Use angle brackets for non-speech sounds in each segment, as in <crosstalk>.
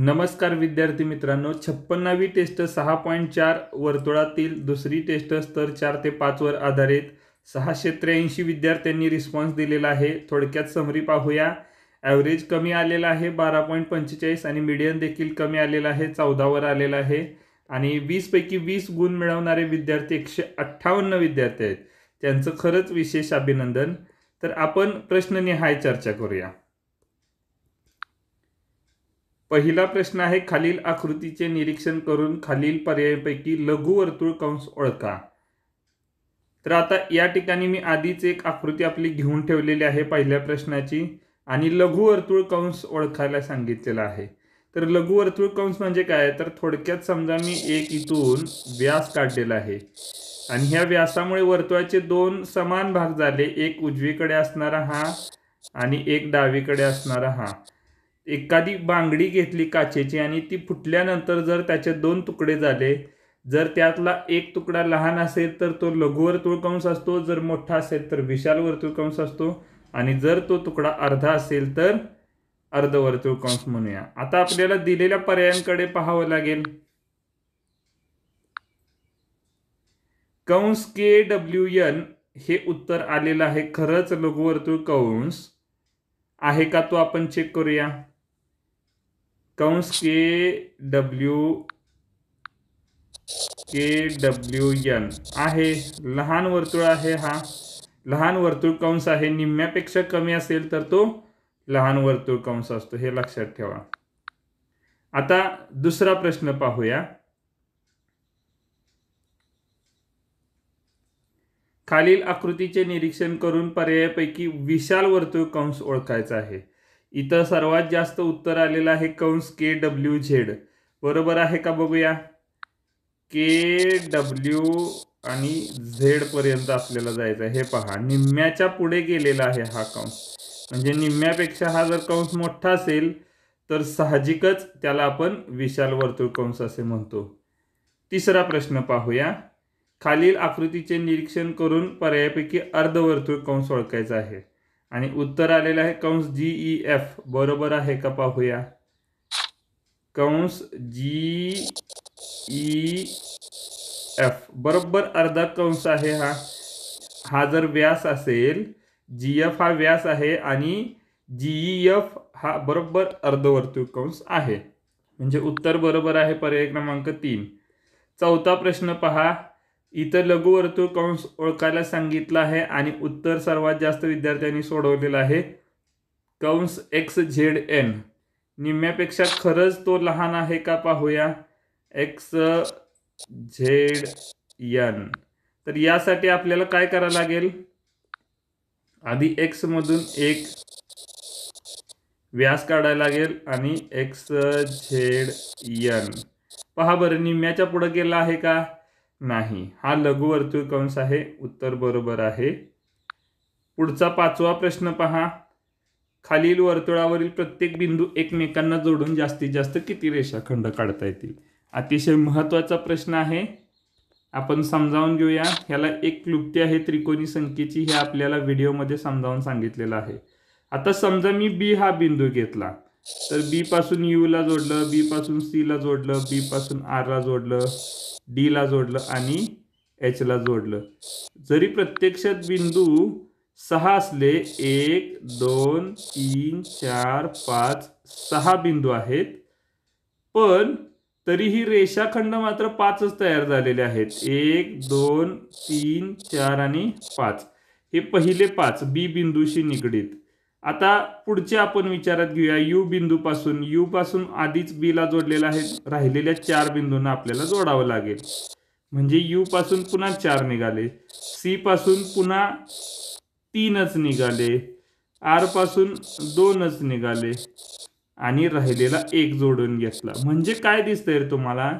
नमस्कार विद्यार्थी मित्रांनो छप्पन्नावी टेस्ट सहा पॉईंट चार वर्तुळातील दुसरी टेस्ट स्तर चार ते पाचवर आधारित सहाशे त्र्याऐंशी विद्यार्थ्यांनी रिस्पॉन्स दिलेला आहे थोडक्यात समरी पाहूया ॲव्हरेज कमी आलेला आहे बारा पॉईंट पंचेचाळीस आणि मिडियन देखील कमी आलेला आहे चौदावर आलेला आहे आणि वीसपैकी वीस गुण मिळवणारे विद्यार्थी एकशे अठ्ठावन्न विद्यार्थी आहेत त्यांचं खरंच विशेष अभिनंदन तर आपण प्रश्ननिहाय चर्चा करूया पहिला प्रश्न आहे खालील आकृतीचे निरीक्षण करून खालील पर्यायांपैकी लघुवर्तुळ कंस ओळखा तर आता या ठिकाणी मी आधीच एक आकृती आपली घेऊन ठेवलेली आहे पहिल्या प्रश्नाची आणि लघुवर्तुळ कंस ओळखायला सांगितलेला आहे तर लघुवर्तुळ कंस म्हणजे काय तर थोडक्यात समजा मी एक इथून व्यास काढलेला आहे आणि ह्या व्यासामुळे वर्तुळाचे दोन समान भाग झाले एक उजवीकडे असणारा हा आणि एक डावीकडे असणारा हा एखादी बांगडी घेतली काचेची आणि ती फुटल्यानंतर जर त्याचे दोन तुकडे झाले जर त्यातला एक तुकडा लहान असेल तर तो लघुवर्तुळ कंस असतो जर मोठा असेल तर विशाल वर्तुळ कंस असतो आणि जर तो तुकडा अर्धा असेल तर अर्धवर्तुळ कंस म्हणूया आता आपल्याला दिलेल्या पर्यायांकडे पाहावं लागेल कंस के डब्ल्यू एन हे उत्तर आलेलं आहे खरंच लघुवर्तुळ कंस आहे का तो आपण चेक करूया कंस K W K W N आहे लहान वर्तुळ आहे हा लहान वर्तुळ कंस आहे निम्म्यापेक्षा कमी असेल तर तो लहान वर्तुळ कंस असतो हे लक्षात ठेवा आता दुसरा प्रश्न पाहूया खालील आकृतीचे निरीक्षण करून पर्यायापैकी विशाल वर्तुळ कंस ओळखायचा आहे इथं सर्वात जास्त उत्तर आलेलं आहे कंस के डब्ल्यू झेड बरोबर आहे का बघूया के डब्ल्यू आणि झेड पर्यंत आपल्याला जायचं आहे हे पहा निम्म्याच्या पुढे गेलेला आहे हा कंस म्हणजे निम्म्यापेक्षा हा जर कंस मोठा असेल तर साहजिकच त्याला आपण विशाल वर्तुळ कंस असे म्हणतो तिसरा प्रश्न पाहूया खालील आकृतीचे निरीक्षण करून पर्यायपैकी अर्धवर्तुळ कंस ओळखायचा आहे आणि उत्तर आलेलं आहे कंस जी ई एफ बरोबर आहे का पाहूया कंस जी ई एफ बरोबर अर्धा कंस आहे हा हा जर व्यास असेल जी एफ हा व्यास आहे आणि ई एफ हा बरोबर अर्धवर्तुळ कंस आहे म्हणजे उत्तर बरोबर आहे पर्याय क्रमांक तीन चौथा प्रश्न पहा इतर लघुवर्तुळ कंस ओळखायला सांगितलं आहे आणि उत्तर सर्वात जास्त विद्यार्थ्यांनी सोडवलेलं आहे कंस एक्स झेड एन निम्म्यापेक्षा खरंच तो लहान आहे का पाहूया एक्स झेड एन तर यासाठी आपल्याला काय करावं लागेल आधी एक्समधून एक व्यास काढायला लागेल आणि एक्स झेड एन पहा बरं निम्म्याच्या पुढं गेला आहे का नाही हा लघुवर्तुळ कंस आहे उत्तर बरोबर आहे पुढचा पाचवा प्रश्न पहा खालील वर्तुळावरील प्रत्येक बिंदू एकमेकांना जोडून जास्तीत जास्त किती रेषाखंड काढता येतील अतिशय महत्त्वाचा प्रश्न आहे आपण समजावून घेऊया ह्याला एक क्लुप्ती आहे त्रिकोणी संख्येची हे आपल्याला व्हिडिओमध्ये समजावून सांगितलेलं आहे आता समजा मी बी हा बिंदू घेतला तर बी पासून यू ला जोडलं बी पासून सी ला जोडलं बी पासून आर ला जोडलं डी ला जोडलं आणि एच ला जोडलं जरी प्रत्यक्षात बिंदू सहा असले एक दोन तीन चार पाच सहा बिंदू आहेत पण तरीही रेषाखंड मात्र पाचच तयार झालेले आहेत एक दोन तीन चार आणि पाच हे पहिले पाच बी बिंदूशी निगडीत आता पुढचे आपण विचारात घेऊया यू बिंदूपासून यू पासून आधीच बीला जोडलेला आहे राहिलेल्या चार बिंदूंना आपल्याला जोडावं लागेल म्हणजे यू पासून पुन्हा चार निघाले सी पासून पुन्हा तीनच निघाले आर पासून दोनच निघाले आणि राहिलेला एक जोडून घेतला म्हणजे काय दिसतंय तुम्हाला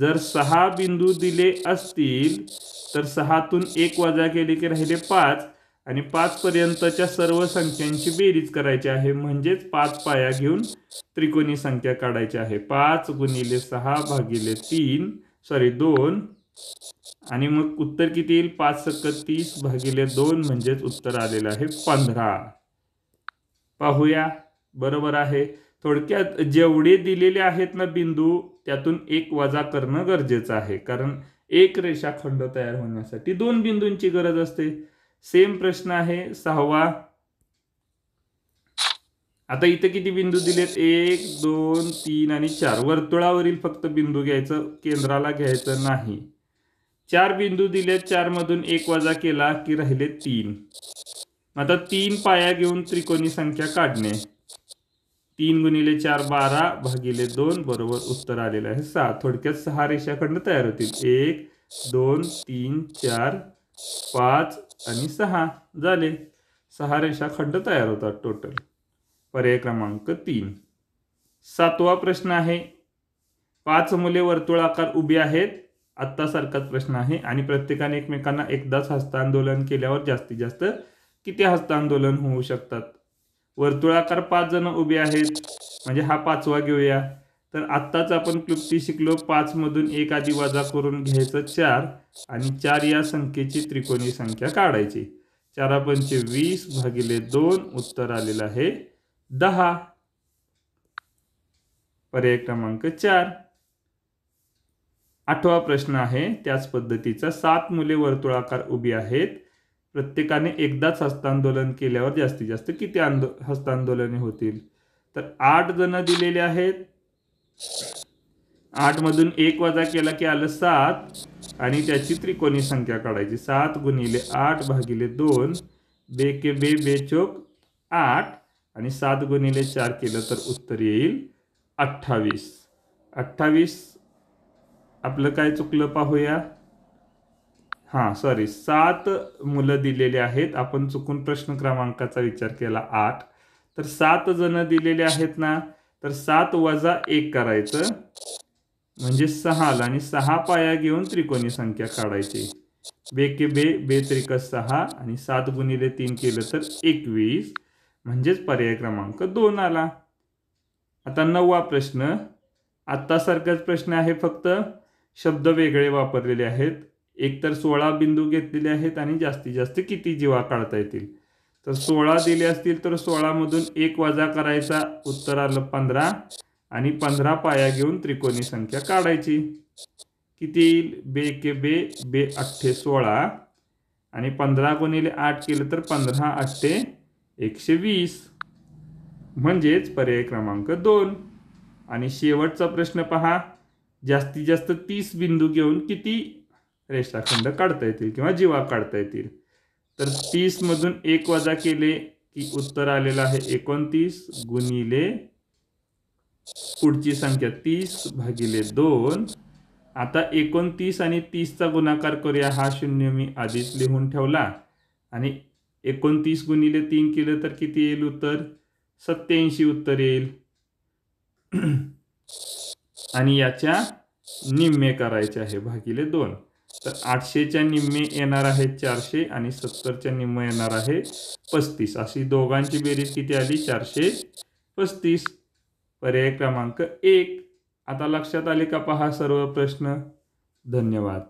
जर सहा बिंदू दिले असतील तर सहातून एक वजा केले की राहिले पाच आणि पर्यंतच्या सर्व संख्यांची बेरीज करायची आहे म्हणजेच पाच पाया घेऊन त्रिकोणी संख्या काढायची आहे पाच गुणिले सहा भागिले तीन सॉरी दोन आणि मग उत्तर किती येईल पाच सक्क तीस भागिले दोन म्हणजेच उत्तर आलेलं आहे पंधरा पाहूया बरोबर आहे थोडक्यात जेवढे दिलेले आहेत ना बिंदू त्यातून एक वजा करणं गरजेचं आहे कारण एक रेषाखंड तयार होण्यासाठी दोन बिंदूंची गरज असते सेम प्रश्न आहे सहावा आता इथे किती बिंदू दिलेत एक दोन तीन आणि चार वर्तुळावरील फक्त बिंदू घ्यायचं केंद्राला घ्यायचं नाही चार बिंदू दिलेत चार मधून एक वजा केला की राहिले तीन आता तीन पाया घेऊन त्रिकोणी संख्या काढणे तीन गुणिले चार बारा भागिले दोन बरोबर उत्तर आलेलं आहे सहा थोडक्यात सहा रेषाखंड तयार होतील एक दोन तीन चार पाच आणि सहा झाले सहा रेषा खड्ड तयार होतात टोटल पर्याय क्रमांक तीन सातवा प्रश्न आहे पाच मुले वर्तुळाकार उभी आहेत सारखाच प्रश्न आहे आणि प्रत्येकाने एकमेकांना एकदाच हस्तांदोलन केल्यावर जास्तीत जास्त किती हस्तांदोलन होऊ शकतात वर्तुळाकार पाच जण उभे आहेत म्हणजे हा पाचवा घेऊया तर आत्ताच आपण क्लुप्ती शिकलो मधून एक आधी वजा करून घ्यायचं चार आणि चार या संख्येची त्रिकोणी संख्या काढायची चारा पंचे वीस भागिले दोन उत्तर आलेलं आहे दहा पर्याय क्रमांक चार आठवा प्रश्न आहे त्याच पद्धतीचा सात मुले वर्तुळाकार उभी आहेत प्रत्येकाने एकदाच हस्तांदोलन केल्यावर जास्तीत जास्त किती आंदो हस्तांदोलने होतील तर आठ जण दिलेले आहेत आठ मधून एक वजा केला की आलं सात आणि त्याची त्रिकोणी संख्या काढायची सात गुणिले आठ भागिले दोन बे के बे चोक आठ आणि सात गुणिले चार केलं तर उत्तर येईल अठ्ठावीस अठ्ठावीस आपलं काय चुकलं पाहूया हां सॉरी सात मुलं दिलेली आहेत आपण चुकून प्रश्न क्रमांकाचा विचार केला आठ तर सात जण दिलेले आहेत ना तर सात वजा एक करायचं म्हणजे सहाला आणि सहा पाया घेऊन त्रिकोणी संख्या काढायची के बे बे त्रिक सहा आणि सात गुणिले तीन केलं तर एकवीस म्हणजेच पर्याय क्रमांक दोन आला आता नववा प्रश्न आत्तासारखाच प्रश्न आहे फक्त शब्द वेगळे वापरलेले आहेत एकतर सोळा बिंदू घेतलेले आहेत आणि जास्तीत जास्त किती जीवा काढता येतील तर सोळा दिले असतील तर सोळामधून एक वजा करायचा उत्तर आलं पंधरा आणि पंधरा पाया घेऊन त्रिकोणी संख्या काढायची किती येईल बे के बे बे अठ्ठे सोळा आणि पंधरा गुणिले आठ केलं तर पंधरा अठ्ठे एकशे वीस म्हणजेच पर्याय क्रमांक दोन आणि शेवटचा प्रश्न पहा जास्तीत जास्त तीस बिंदू घेऊन किती रेषाखंड काढता येतील किंवा जीवा काढता येतील तर तीस मधून एक वजा केले की उत्तर आलेलं आहे एकोणतीस गुणिले पुढची संख्या तीस भागिले दोन आता एकोणतीस आणि तीसचा गुणाकार करूया हा शून्य मी आधीच लिहून ठेवला आणि एकोणतीस गुणिले तीन केलं तर किती येईल उत्तर सत्याऐंशी उत्तर येईल <clears throat> आणि याच्या निम्मे करायचे आहे भागिले दोन तर आठशेच्या निम्मे येणार आहे चारशे आणि सत्तरच्या निम्मे येणार आहे पस्तीस अशी दोघांची बेरीज किती आली चारशे पस्तीस पर्याय क्रमांक एक आता लक्षात आले का पहा सर्व प्रश्न धन्यवाद